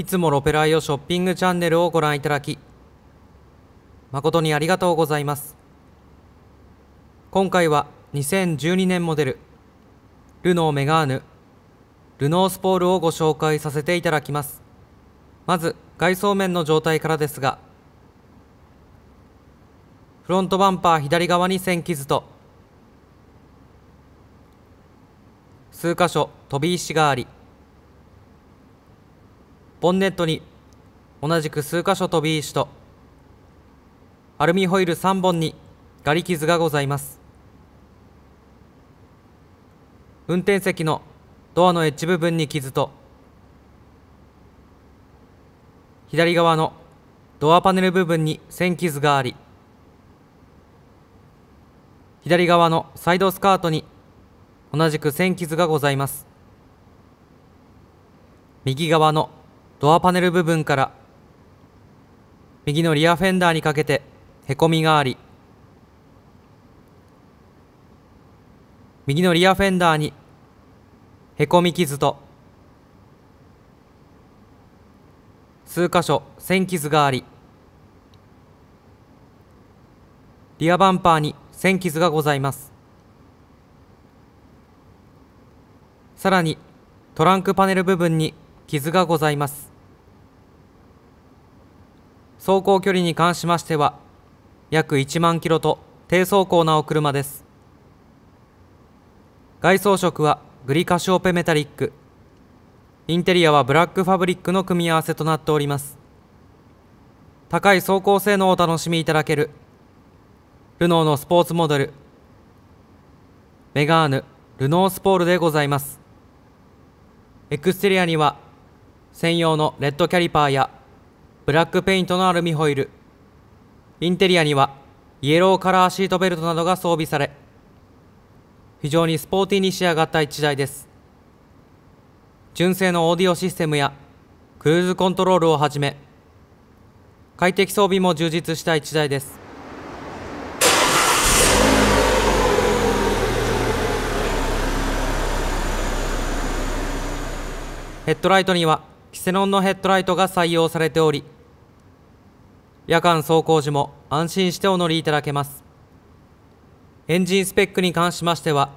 いつもロペライオショッピングチャンネルをご覧いただき、誠にありがとうございます。今回は2012年モデル、ルノーメガーヌ、ルノースポールをご紹介させていただきます。まず、外装面の状態からですが、フロントバンパー左側に線傷と、数箇所飛び石があり、ボンネットに同じく数箇所飛び石とアルミホイル3本にがり傷がございます運転席のドアのエッジ部分に傷と左側のドアパネル部分に線傷があり左側のサイドスカートに同じく線傷がございます右側のドアパネル部分から右のリアフェンダーにかけてへこみがあり右のリアフェンダーにへこみ傷と数箇所線傷がありリアバンパーに線傷がございますさらにトランクパネル部分に傷がございます走行距離に関しましては約1万キロと低走行なお車です外装色はグリカシオペメタリックインテリアはブラックファブリックの組み合わせとなっております高い走行性能をお楽しみいただけるルノーのスポーツモデルメガーヌルノースポールでございますエクステリアには専用のレッドキャリパーやブラックペイントのアルミホイルインテリアにはイエローカラーシートベルトなどが装備され非常にスポーティーに仕上がった1台です純正のオーディオシステムやクルーズコントロールをはじめ快適装備も充実した1台ですヘッドライトにはキセノンのヘッドライトが採用されており夜間走行時も安心してお乗りいただけますエンジンスペックに関しましては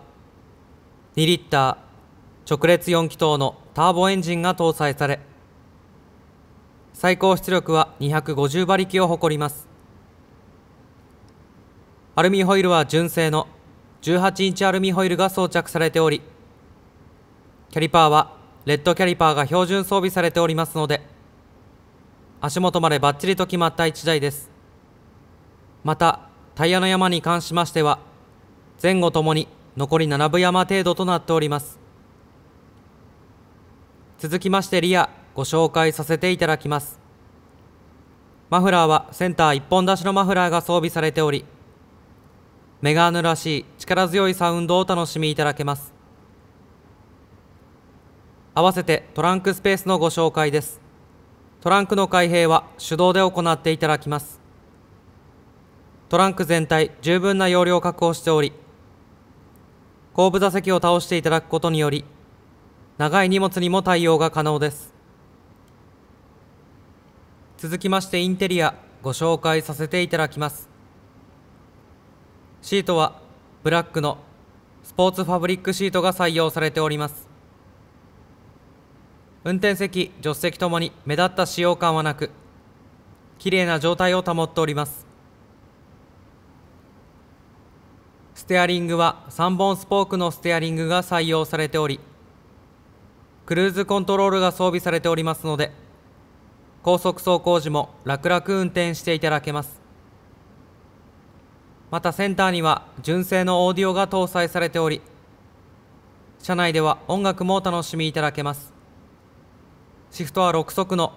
2リッター直列4気筒のターボエンジンが搭載され最高出力は250馬力を誇りますアルミホイルは純正の18インチアルミホイルが装着されておりキャリパーはレッドキャリパーが標準装備されておりますので足元までバッチリと決まった1台です。また、タイヤの山に関しましては、前後ともに残り7分山程度となっております。続きましてリア、ご紹介させていただきます。マフラーはセンター1本出しのマフラーが装備されており、メガーヌらしい力強いサウンドをお楽しみいただけます。合わせてトランクスペースのご紹介です。トランクの開閉は手動で行っていただきますトランク全体十分な容量を確保しており後部座席を倒していただくことにより長い荷物にも対応が可能です続きましてインテリアご紹介させていただきますシートはブラックのスポーツファブリックシートが採用されております運転席助手席ともに目立った使用感はなくきれいな状態を保っておりますステアリングは3本スポークのステアリングが採用されておりクルーズコントロールが装備されておりますので高速走行時も楽々運転していただけますまたセンターには純正のオーディオが搭載されており車内では音楽もお楽しみいただけますシフトは6速の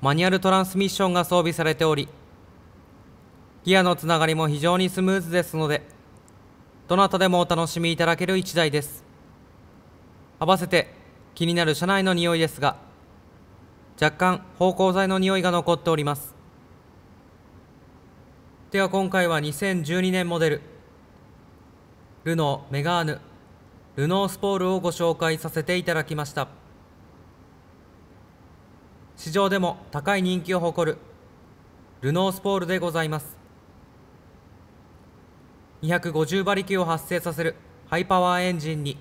マニュアルトランスミッションが装備されておりギアのつながりも非常にスムーズですのでどなたでもお楽しみいただける1台です合わせて気になる車内の匂いですが若干芳香剤の匂いが残っておりますでは今回は2012年モデルルノーメガーヌルノースポールをご紹介させていただきました市場でも高い人気を誇るルノースポールでございます250馬力を発生させるハイパワーエンジンに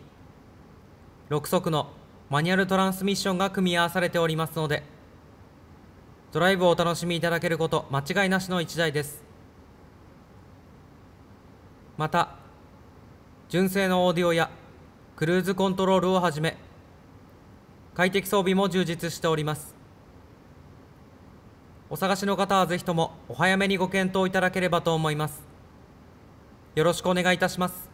6速のマニュアルトランスミッションが組み合わされておりますのでドライブをお楽しみいただけること間違いなしの1台ですまた純正のオーディオやクルーズコントロールをはじめ快適装備も充実しておりますお探しの方はぜひともお早めにご検討いただければと思いますよろしくお願いいたします